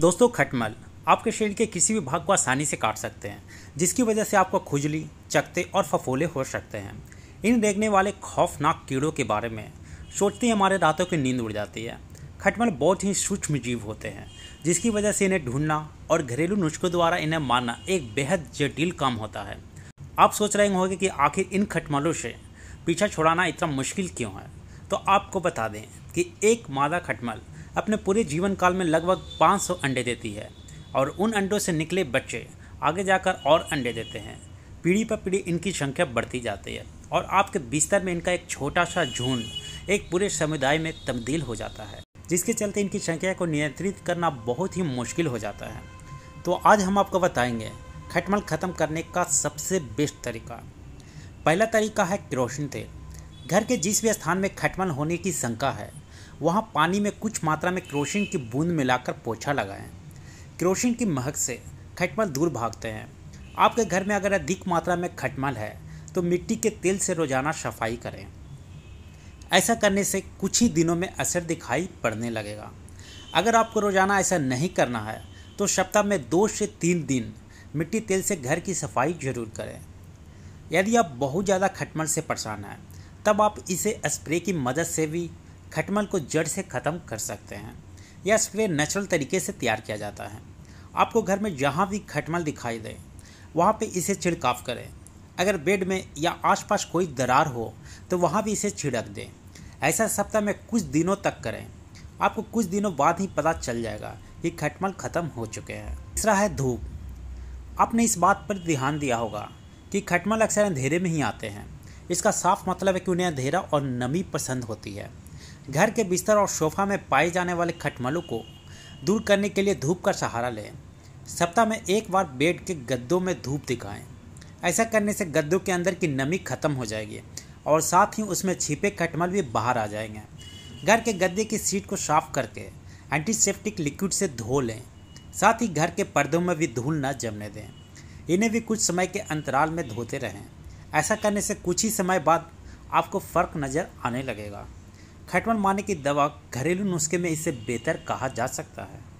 दोस्तों खटमल आपके शरीर के किसी भी भाग को आसानी से काट सकते हैं जिसकी वजह से आपको खुजली चकते और फफोले हो सकते हैं इन देखने वाले खौफनाक कीड़ों के बारे में सोचते ही हमारे रातों की नींद उड़ जाती है खटमल बहुत ही सूक्ष्म जीव होते हैं जिसकी वजह से इन्हें ढूंढना और घरेलू नुस्खों द्वारा इन्हें मारना एक बेहद जटिल काम होता है आप सोच रहे होंगे कि आखिर इन खटमलों से पीछा छुड़ाना इतना मुश्किल क्यों है तो आपको बता दें कि एक मादा खटमल अपने पूरे जीवन काल में लगभग 500 अंडे देती है और उन अंडों से निकले बच्चे आगे जाकर और अंडे देते हैं पीढ़ी पर पीढ़ी इनकी संख्या बढ़ती जाती है और आपके बिस्तर में इनका एक छोटा सा झुंड एक पूरे समुदाय में तब्दील हो जाता है जिसके चलते इनकी संख्या को नियंत्रित करना बहुत ही मुश्किल हो जाता है तो आज हम आपको बताएंगे खटमल ख़त्म करने का सबसे बेस्ट तरीका पहला तरीका है क्रोशन तेल घर के जिस भी स्थान में खटमल होने की शंका है वहाँ पानी में कुछ मात्रा में क्रोशिन की बूंद मिलाकर पोछा लगाएं क्रोशिन की महक से खटमल दूर भागते हैं आपके घर में अगर अधिक मात्रा में खटमल है तो मिट्टी के तेल से रोजाना सफाई करें ऐसा करने से कुछ ही दिनों में असर दिखाई पड़ने लगेगा अगर आपको रोज़ाना ऐसा नहीं करना है तो सप्ताह में दो से तीन दिन मिट्टी तेल से घर की सफाई जरूर करें यदि आप बहुत ज़्यादा खटमल से परेशान हैं तब आप इसे स्प्रे की मदद से भी खटमल को जड़ से ख़त्म कर सकते हैं यह स्प्रे नेचुरल तरीके से तैयार किया जाता है आपको घर में जहाँ भी खटमल दिखाई दे वहाँ पे इसे छिड़काव करें अगर बेड में या आसपास कोई दरार हो तो वहाँ भी इसे छिड़क दें ऐसा सप्ताह में कुछ दिनों तक करें आपको कुछ दिनों बाद ही पता चल जाएगा कि खटमल ख़त्म हो चुके हैं तीसरा है धूप आपने इस बात पर ध्यान दिया होगा कि खटमल अक्सर अंधेरे में ही आते हैं इसका साफ मतलब है कि उन्हें अंधेरा और नमी पसंद होती है घर के बिस्तर और सोफा में पाए जाने वाले खटमलों को दूर करने के लिए धूप का सहारा लें सप्ताह में एक बार बेड के गद्दों में धूप दिखाएं ऐसा करने से गद्दों के अंदर की नमी खत्म हो जाएगी और साथ ही उसमें छिपे खटमल भी बाहर आ जाएंगे घर के गद्दे की सीट को साफ करके एंटीसेप्टिक लिक्विड से धो लें साथ ही घर के पर्दों में भी धूल न जमने दें इन्हें भी कुछ समय के अंतराल में धोते रहें ऐसा करने से कुछ ही समय बाद आपको फ़र्क नज़र आने लगेगा खटमल माने की दवा घरेलू नुस्खे में इसे बेहतर कहा जा सकता है